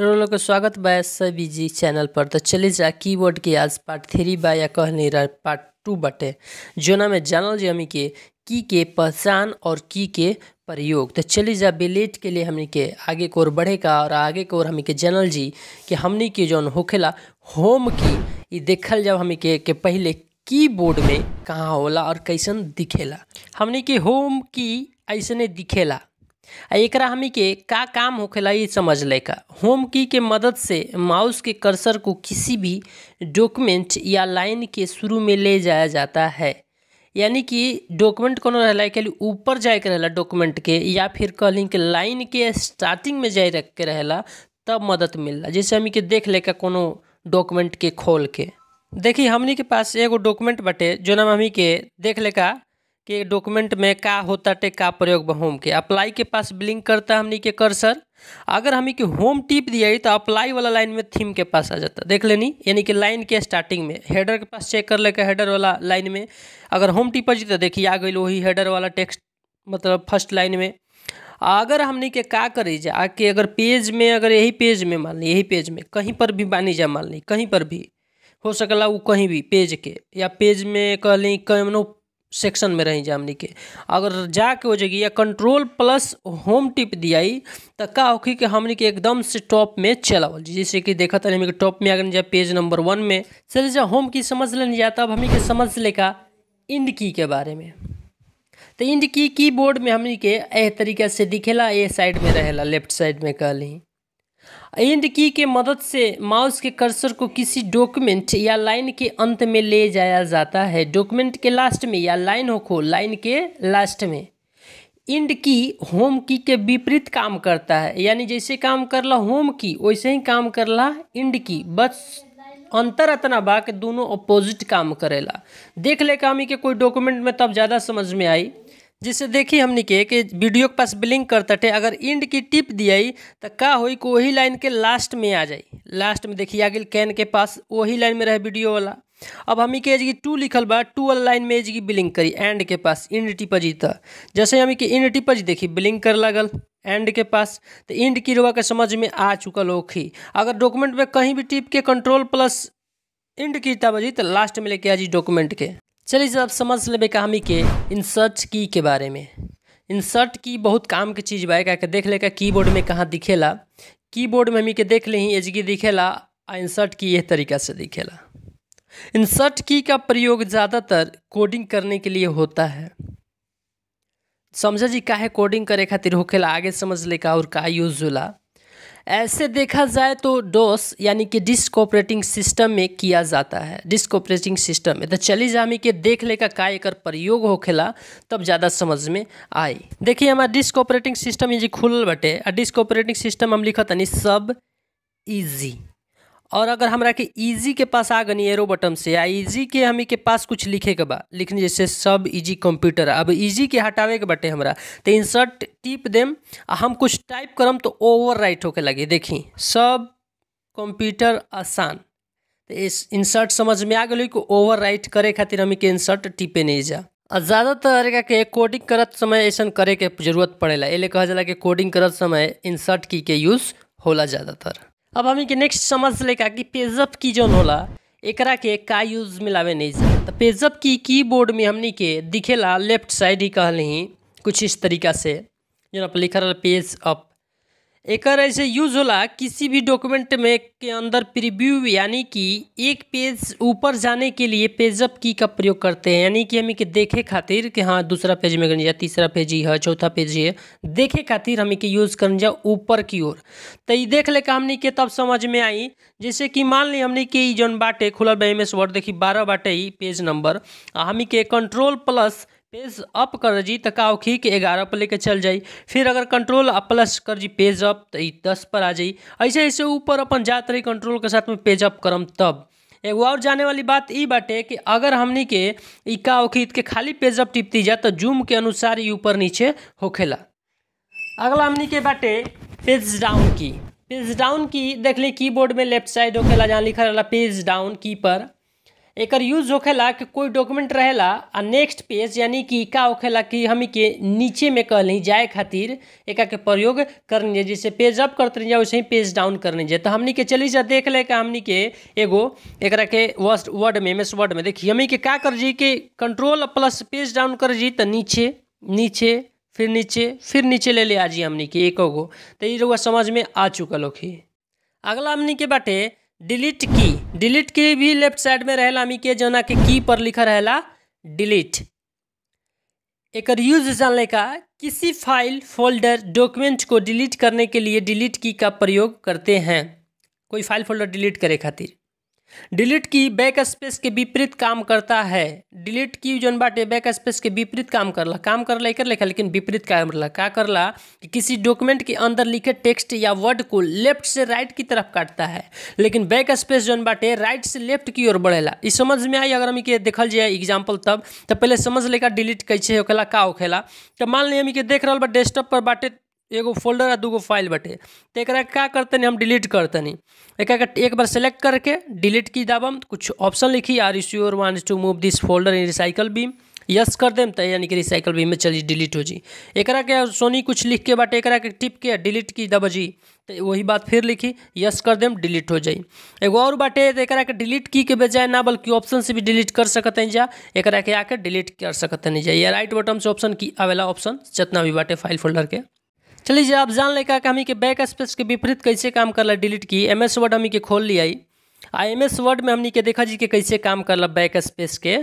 लोगों का स्वागत बाय सभी जी चैनल पर तो चले जा कीवर्ड के आज पार्ट थ्री बा या कह नहीं रहा पार्ट टू बटे जो ना में जानल जी हमी के की के पहचान और की के प्रयोग तो चले जा बिलेट के लिए हमने के आगे को ओर बढ़े का और आगे को ओर हमी के जानल जी कि हमने के जौन होखेला होम की ये देखल जब हमी के, के पहले कीबोर्ड में कहाँ होला और कैसन दिखेला हमने के होम की ऐसने दिखेला एकरा हमनी के का काम होखेला ये समझ ले का होम की के मदद से माउस के कर्सर को किसी भी डॉक्यूमेंट या लाइन के शुरू में ले जाया जाता है यानी कि डॉक्यूमेंट को ऊपर जाए के रहला डॉक्यूमेंट के या फिर कहीं के लाइन के स्टार्टिंग में जाए रख के रहला तब मदद मिलला जैसे हमी के देख ले का कोनो डॉक्यूमेंट के खोल के देखिए हमनी के पास एगो डॉक्यूमेंट बटे जो नाम हमी के देख ले का के डॉक्यूमेंट में का होता टे का प्रयोग होम के अप्लाई के पास ब्लिंक करता हमनी के कर्सर अगर हम के होम टिप दिए तो अप्लाई वाला लाइन में थीम के पास आ जाता देख लेनी यानी कि लाइन के स्टार्टिंग में हेडर के पास चेक कर लेकर हेडर वाला लाइन में अगर होम टिप जी तो देखिए आ गई वही हेडर वाला टेक्स्ट मतलब फर्स्ट लाइन में अगर हमने के का करी जा आके अगर पेज में अगर यही पेज में मान ली यही पेज में कहीं पर भी बानी जा मान ली कहीं पर भी हो सकला वो कहीं भी पेज के या पेज में ली कौनो सेक्शन में रही जा के अगर जाके हो जाएगी या कंट्रोल प्लस होम टिप दियाई तो का होखी कि हमने के एकदम से टॉप में चलावल जैसे कि देखा था हमें टॉप में अगर जा पेज नंबर वन में चले जा होम की समझ नहीं जाता अब हमें के समझ ले का इंड की के बारे में तो इंड की कीबोर्ड में हमने के एह तरीका से दिखेला ए साइड में रहेला लेफ्ट साइड में ली एंड की के मदद से माउस के कर्सर को किसी डॉक्यूमेंट या लाइन के अंत में ले जाया जाता है डॉक्यूमेंट के लास्ट में या लाइन हो खो लाइन के लास्ट में इंड की होम की के विपरीत काम करता है यानी जैसे काम करला होम की वैसे ही काम करला इंड की बस अंतर इतना बा कि दोनों अपोजिट काम करेला देख ले कामी के कोई डॉक्यूमेंट में तब ज़्यादा समझ में आई जिससे देखी हमने के कि वीडियो के पास ब्लिंक करता तटे अगर इंड की टिप दियाई तो का हो कि वही लाइन के लास्ट में आ जाई लास्ट में देखिए आगे कैन के पास वही लाइन में रहे वीडियो वाला अब हम के जी टू लिखल बा टू वाला लाइन में जी ब्लिंक करी एंड के पास इंड टिप जीता जैसे हम के इंड टिप जी देखी ब्लिंक कर लगल एंड के पास तो इंड की रोवा के समझ में आ चुकल होखी अगर डॉक्यूमेंट में कहीं भी टिप के कंट्रोल प्लस इंड की तब जी तो लास्ट में लेके आ जी डॉक्यूमेंट के चलिए जब समझ लेबे कहानी के इंसर्ट की के बारे में इंसर्ट की बहुत काम के चीज़ बाय क्या देख ले का कीबोर्ड में कहाँ दिखेला कीबोर्ड में हमी के देख ले ही एजगी दिखेला आ इंसर्ट की यह तरीका से दिखेला इंसर्ट की का प्रयोग ज़्यादातर कोडिंग करने के लिए होता है समझा जी है कोडिंग करे खातिर होखेला आगे समझ ले का और का यूज होला ऐसे देखा जाए तो डोस यानी कि डिस्क ऑपरेटिंग सिस्टम में किया जाता है डिस्क ऑपरेटिंग सिस्टम में तो चली जामी के देख ले का काय कर प्रयोग होखेला तब ज़्यादा समझ में आई देखिए हमारा डिस्क ऑपरेटिंग सिस्टम ये खुलल बटे और डिस्क ऑपरेटिंग सिस्टम हम लिखा था सब इजी और अगर हमरा के इजी के पास आ गनी एरो बटन से आ इजी के हमी के पास कुछ लिखे के बा लिखने जैसे सब इजी कंप्यूटर अब इजी के हटावे के बटे हमरा तो इंसर्ट टीप देम आ हम कुछ टाइप करम तो ओवर राइट होके लगे देखी सब कंप्यूटर आसान तो इस इंसर्ट समझ में आ गई कि ओवर राइट करे खातिर हमी के इंसर्ट टिपे नहीं जा और ज़्यादातर का के कोडिंग करत समय ऐसा करे के जरूरत पड़ेला एले कहा जाला कि कोडिंग करत समय इंसर्ट की के यूज़ होला ज़्यादातर अब हम नेक्स्ट समझ लेगा कि पेजअप की जौन होला एकरा के का यूज मिलावे नहीं जा तो पेजअप की कीबोर्ड में हमने के दिखेला लेफ्ट साइड ही कहल ही कुछ इस तरीका से जो आप लिखा पेज अप एक ऐसे यूज होला किसी भी डॉक्यूमेंट में के अंदर प्रीव्यू यानी कि एक पेज ऊपर जाने के लिए पेजअप की का प्रयोग करते हैं यानी कि हम के देखे खातिर कि हाँ दूसरा पेज में गणिजा तीसरा पेज ही है चौथा पेज ही है देखे खातिर हम के यूज़ करनी जा ऊपर की ओर तो ये देख ले का हमने के तब समझ में आई जैसे कि मान ली हमने के जौन बाटे खुलल बा एम एस वर्ड देखी बारह बाटे पेज नंबर हम के कंट्रोल प्लस पेज अप कर जी तो का कि ग्यारह पर लेकर चल जाई फिर अगर कंट्रोल प्लस कर जी पेज अप तो दस पर आ जाई ऐसे ऐसे ऊपर अपन जात रही कंट्रोल के साथ में पेज अप करम तब एगो और जाने वाली बात ई बाटे कि अगर हमने के इका होखी के खाली पेज अप टिपती जा तो जूम के अनुसार ही ऊपर नीचे होखेला अगला हमने के बाटे पेज डाउन की पेज डाउन की देख ली कीबोर्ड में लेफ्ट साइड होखेला जहाँ लिखा रहा पेज डाउन की पर एकर यूज होखेला कि कोई डॉक्यूमेंट रहेला आ नेक्स्ट पेज यानी कि का होखेला कि हम के नीचे में ली जाए खातिर एका के प्रयोग करनी है जैसे पेज अप करते रहिए वैसे ही पेज डाउन करने है तो हमनी के चली जा देख ले का हमनी के एगो एक के वर्ड में एम एस वर्ड में देखिए हम के का कर जी कि कंट्रोल प्लस पेज डाउन कर जी तो नीचे नीचे फिर नीचे फिर नीचे ले ले आजी जी हमनी के एक गो तो ये समझ में आ चुकल हो अगला हमनी के बाटे डिलीट की डिलीट की भी लेफ्ट साइड में रहेला हमी के जना के की पर लिखा रहेला डिलीट एक यूज जानने का किसी फाइल फोल्डर डॉक्यूमेंट को डिलीट करने के लिए डिलीट की का प्रयोग करते हैं कोई फाइल फोल्डर डिलीट करे खातिर डिलीट की बैक स्पेस के विपरीत काम करता है डिलीट की जौन बाटे बैक स्पेस के विपरीत काम करला काम कर ला कर लिखा लेकिन विपरीत काम करला का करला कि किसी डॉक्यूमेंट के अंदर लिखे टेक्स्ट या वर्ड को लेफ्ट से राइट की तरफ काटता है लेकिन बैक स्पेस जौन बाटे राइट से लेफ्ट की ओर बढ़ेला इस समझ में आई अगर हम के देखल जाए एग्जाम्पल तब तो पहले समझ लेगा डिलीट कैसे होखेला का होखेला तो मान ली हम के देख रहा बा डेस्कटॉप पर बाटे एगो फोल्डर आ दूगो फाइल बटे तो एक क्या करते हम डिलीट करते एक एक बार सेलेक्ट करके डिलीट की दबम कुछ ऑप्शन लिखी are sure want to move this folder in recycle bin yes कर देम तो यानी कि रिसाइकल बीम में चली डिलीट हो जी एक के सोनी कुछ लिख के बटे एक के टिप के डिलीट की दब जी तो वही बात फिर लिखी यस कर देम डिलीट हो जाए एगो और बाटे तो एक के डिलीट की के बजाय ना बल्कि ऑप्शन से भी डिलीट कर सकते हैं जा एक के आके डिलीट कर सकते नहीं जा या राइट बटन से ऑप्शन की अवेला ऑप्शन जितना भी बाटे फाइल फोल्डर के चलिए जी आप जान ले का हमी के बैक स्पेस के विपरीत कैसे काम ला डिलीट की एम एस वर्ड हमी के खोल लिया आ एम एस वर्ड में हमी के देखा जी के कैसे काम ला बैक स्पेस के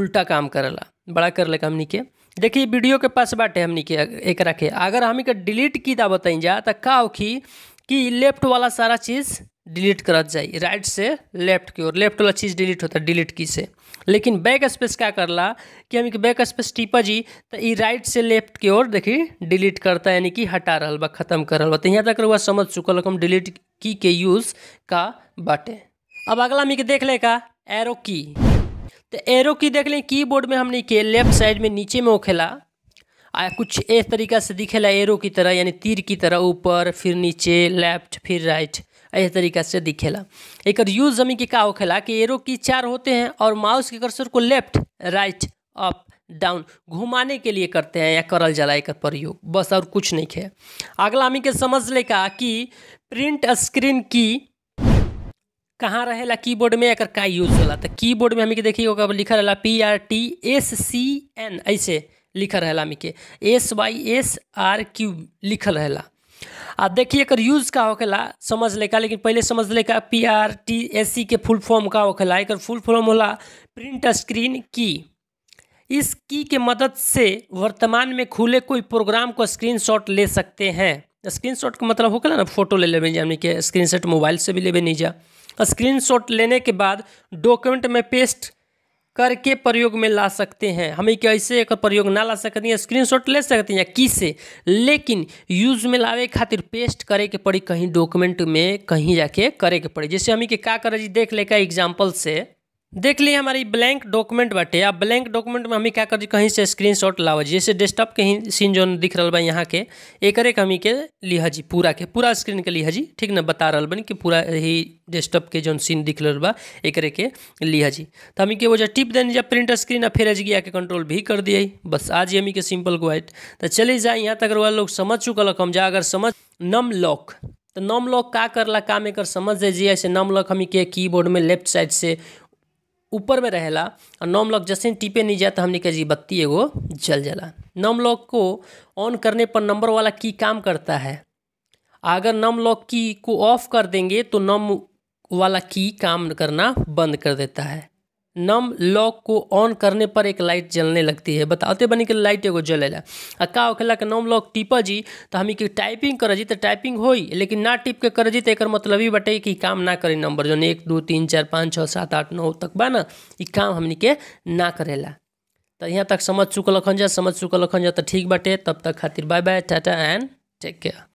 उल्टा काम करला बड़ा कर ले हमी के देखिए वीडियो के पास बाटे हमी के एक रखे अगर हमी के डिलीट की दा बताइ जा तो का कि लेफ्ट वाला सारा चीज़ डिलीट करत जाए राइट से लेफ्ट की ओर लेफ्ट वाला चीज़ डिलीट होता है डिलीट की से लेकिन बैक स्पेस क्या करला कि हम बैक स्पेस टीपा जी तो ये राइट से लेफ्ट की ओर देखी डिलीट करता यानी कि हटा रहा बा खत्म कर रहा बा तो यहाँ तक वह समझ चुकल हम डिलीट की के यूज़ का बाटे अब अगला हम देख ले का एरो की तो एरो की देख लें कीबोर्ड तो में हमने के लेफ्ट साइड में नीचे में उखेला आ कुछ इस तरीका से दिखेला एरो की तरह यानी तीर की तरह ऊपर फिर नीचे लेफ्ट फिर राइट इस तरीका से दिखेला एक यूज जमी के का होखेला कि एरो की चार होते हैं और माउस के कर्सर को लेफ्ट राइट अप डाउन घुमाने के लिए करते हैं या करल जला एक प्रयोग बस और कुछ नहीं है अगला हमी के समझ ले का कि प्रिंट स्क्रीन की कहाँ रहेला कीबोर्ड में एक का यूज होला तो कीबोर्ड में हमी के देखिए लिखा लिखल रहेला P R T S C N ऐसे लिखल रहेला हमी के S Y S R Q लिखल रहेला आ देखिए एक यूज़ का होखेला समझ ले का लेकिन पहले समझ ले का P R T S C के फुल फॉर्म का होखेला एक फुल फॉर्म होला प्रिंट स्क्रीन की इस की के मदद से वर्तमान में खुले कोई प्रोग्राम को स्क्रीनशॉट ले सकते हैं स्क्रीनशॉट का मतलब गया ना फोटो ले लेवे जा स्क्रीन शॉट मोबाइल से भी लेवे नहीं जा शॉट लेने के बाद डॉक्यूमेंट में पेस्ट करके प्रयोग में ला सकते हैं हमें कैसे एक प्रयोग ना ला सकते हैं स्क्रीनशॉट ले सकते हैं की से लेकिन यूज में लावे खातिर पेस्ट करे के पड़ी कहीं डॉक्यूमेंट में कहीं जाके करे के पड़ी जैसे हमें के का करे जी देख लेकर एग्जाम्पल से देख लिए हमारी ब्लैंक डॉक्यूमेंट बाटे आप ब्लैंक डॉक्यूमेंट में हमें क्या करी कहीं से स्क्रीन शॉट लाओ जैसे डेस्कटॉप के सीन जो दिख रहा बा यहाँ के एकरे एक हमी के लिहा जी पूरा के पूरा स्क्रीन के लिहा जी ठीक ना बता रहा बनी कि पूरा ही डेस्कटॉप के जो सीन दिख रहा बा एकरे के लिहा जी तो हमी के वो टिप देने जब प्रिंट स्क्रीन आ फिर गया के कंट्रोल भी कर दिए बस आज हमी के सिंपल क्वाइट तो चले जाए यहाँ तक वह लोग समझ चुकल हम जा अगर समझ नम लॉक तो नम लॉक का करला काम एक समझ जी ऐसे नम लॉक हमी के कीबोर्ड में लेफ्ट साइड से ऊपर में रहेला और नॉम लॉक जैसे टिपे नहीं जाए तो हमने कहा जी बत्ती एगो जल जला नम लॉक को ऑन करने पर नंबर वाला की काम करता है अगर नम लॉक की को ऑफ कर देंगे तो नम वाला की काम करना बंद कर देता है नम लॉक को ऑन करने पर एक लाइट जलने लगती है बताते बनी कि लाइट एगो जलेला आ का होखेला कि नम लॉक टिप जी तो हम कि टाइपिंग कर जी तो टाइपिंग हो लेकिन ना टिप के कर जी तो एक मतलब ही बटे कि काम ना करी नंबर जो एक दो तीन चार पाँच छः सात आठ नौ तक बा ना ये काम हमने के ना करेला तो यहाँ तक समझ चुकल अखन जा समझ चुकल अखन जा तो ठीक बटे तब तक खातिर bye bye tata and take care